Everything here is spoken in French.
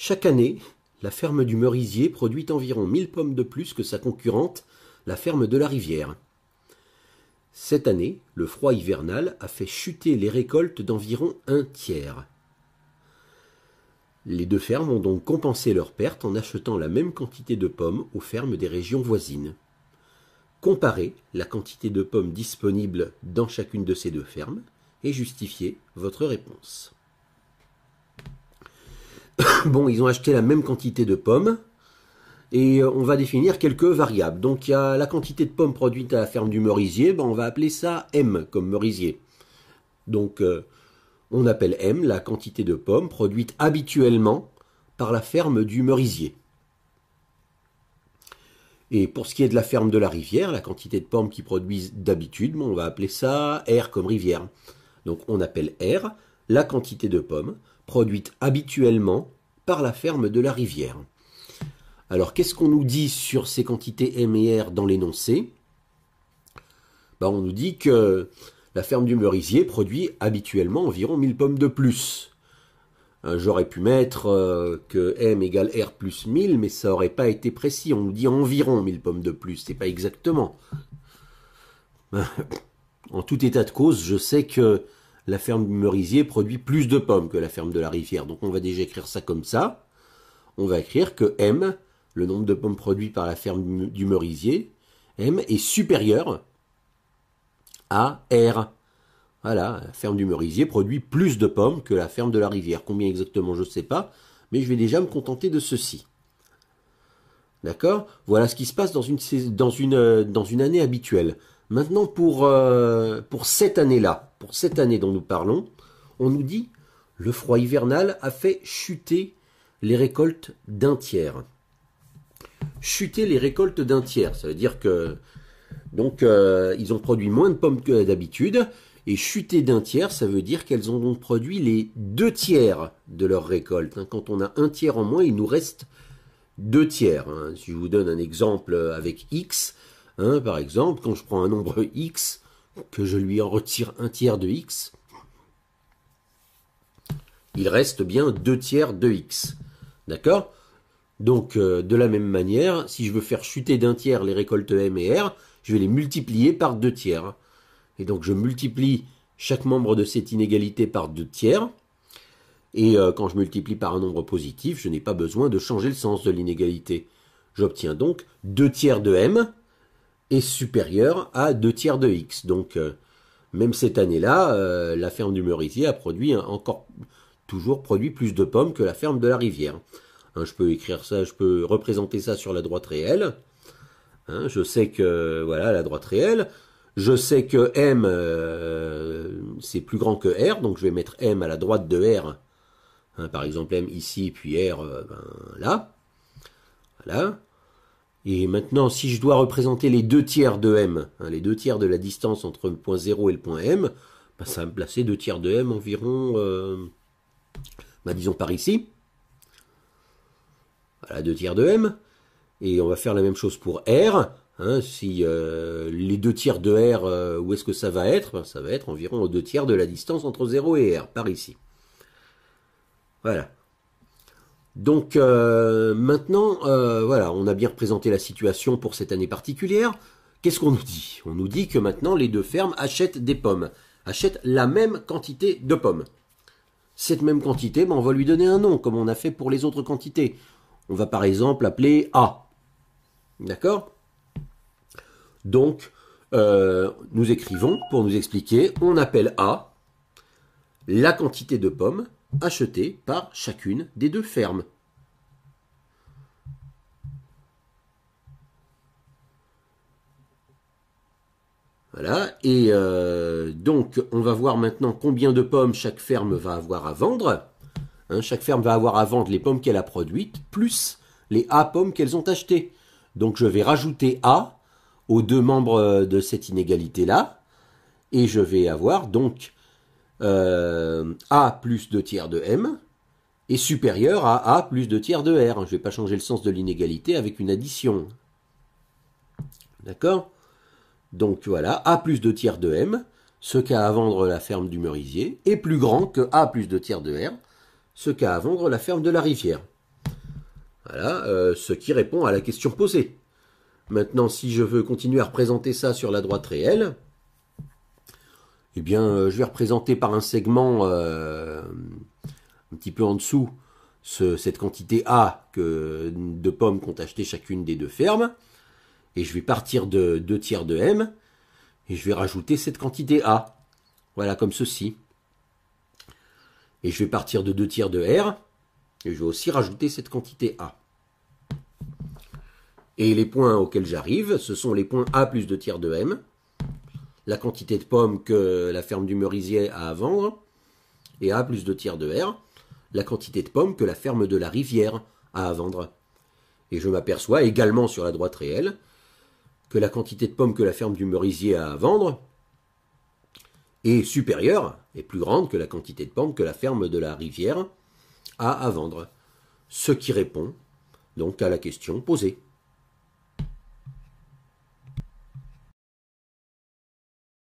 Chaque année, la ferme du Merisier produit environ 1000 pommes de plus que sa concurrente, la ferme de la Rivière. Cette année, le froid hivernal a fait chuter les récoltes d'environ un tiers. Les deux fermes ont donc compensé leurs pertes en achetant la même quantité de pommes aux fermes des régions voisines. Comparez la quantité de pommes disponibles dans chacune de ces deux fermes et justifiez votre réponse. bon, ils ont acheté la même quantité de pommes et euh, on va définir quelques variables. Donc il y a la quantité de pommes produite à la ferme du merisier, ben, on va appeler ça M comme merisier. Donc euh, on appelle M la quantité de pommes produite habituellement par la ferme du merisier. Et pour ce qui est de la ferme de la rivière, la quantité de pommes qu'ils produisent d'habitude, on va appeler ça R comme rivière. Donc on appelle R la quantité de pommes produite habituellement par la ferme de la rivière. Alors qu'est-ce qu'on nous dit sur ces quantités M et R dans l'énoncé ben, On nous dit que la ferme du Merisier produit habituellement environ 1000 pommes de plus. Hein, j'aurais pu mettre euh, que M égale R plus 1000, mais ça n'aurait pas été précis. On nous dit environ 1000 pommes de plus, n'est pas exactement. En tout état de cause, je sais que la ferme du merisier produit plus de pommes que la ferme de la rivière. Donc on va déjà écrire ça comme ça. On va écrire que M, le nombre de pommes produites par la ferme du merisier, M est supérieur à R. Voilà, la ferme du merisier produit plus de pommes que la ferme de la rivière. Combien exactement, je ne sais pas, mais je vais déjà me contenter de ceci. D'accord Voilà ce qui se passe dans une euh, année habituelle. Maintenant, pour, euh, pour cette année-là, pour cette année dont nous parlons, on nous dit le froid hivernal a fait chuter les récoltes d'un tiers. Chuter les récoltes d'un tiers, ça veut dire que donc euh, ils ont produit moins de pommes que d'habitude, et chuter d'un tiers, ça veut dire qu'elles ont donc produit les deux tiers de leur récolte. Hein, quand on a un tiers en moins, il nous reste deux tiers. Hein, si je vous donne un exemple avec X, Hein, par exemple, quand je prends un nombre x, que je lui en retire un tiers de x, il reste bien deux tiers de x. D'accord Donc, euh, de la même manière, si je veux faire chuter d'un tiers les récoltes m et r, je vais les multiplier par deux tiers. Et donc, je multiplie chaque membre de cette inégalité par deux tiers. Et euh, quand je multiplie par un nombre positif, je n'ai pas besoin de changer le sens de l'inégalité. J'obtiens donc deux tiers de m, est supérieur à 2 tiers de X. Donc, euh, même cette année-là, euh, la ferme du Meurisier a produit encore toujours produit plus de pommes que la ferme de la rivière. Hein, je peux écrire ça, je peux représenter ça sur la droite réelle. Hein, je sais que voilà la droite réelle. Je sais que M euh, c'est plus grand que R, donc je vais mettre M à la droite de R. Hein, par exemple M ici, puis R ben, là. Voilà. Et maintenant, si je dois représenter les deux tiers de m, hein, les deux tiers de la distance entre le point 0 et le point m, ben, ça va me placer deux tiers de m environ, bah, disons par ici. Voilà, deux tiers de m. Et on va faire la même chose pour r. Hein, si euh, les deux tiers de r, euh, où est-ce que ça va être ben, Ça va être environ deux tiers de la distance entre 0 et r, par ici. Voilà. Donc euh, maintenant, euh, voilà, on a bien représenté la situation pour cette année particulière. Qu'est-ce qu'on nous dit On nous dit que maintenant les deux fermes achètent des pommes, achètent la même quantité de pommes. Cette même quantité, ben, on va lui donner un nom, comme on a fait pour les autres quantités. On va par exemple appeler A. D'accord Donc, euh, nous écrivons pour nous expliquer, on appelle A la quantité de pommes achetées par chacune des deux fermes. Voilà, et euh, donc on va voir maintenant combien de pommes chaque ferme va avoir à vendre. Hein, chaque ferme va avoir à vendre les pommes qu'elle a produites, plus les A pommes qu'elles ont achetées. Donc je vais rajouter A aux deux membres de cette inégalité-là, et je vais avoir donc euh, A plus 2 tiers de M est supérieur à A plus 2 tiers de R. Je ne vais pas changer le sens de l'inégalité avec une addition. D'accord Donc voilà, A plus 2 tiers de M, ce qu'a à vendre la ferme du Merisier, est plus grand que A plus 2 tiers de R, ce qu'a à vendre la ferme de la Rivière. Voilà, euh, ce qui répond à la question posée. Maintenant, si je veux continuer à représenter ça sur la droite réelle, eh bien, euh, je vais représenter par un segment euh, un petit peu en dessous cette quantité A que, de pommes qu'ont acheté chacune des deux fermes. Et je vais partir de 2 tiers de M. Et je vais rajouter cette quantité A. Voilà, comme ceci. Et je vais partir de 2 tiers de R. Et je vais aussi rajouter cette quantité A. Et les points auxquels j'arrive, ce sont les points A plus 2 tiers de M la quantité de pommes que la ferme du Merisier a à vendre, et A plus 2 tiers de R, la quantité de pommes que la ferme de la Rivière a à vendre. Et je m'aperçois également sur la droite réelle que la quantité de pommes que la ferme du Merisier a à vendre est supérieure et plus grande que la quantité de pommes que la ferme de la Rivière a à vendre. Ce qui répond donc à la question posée.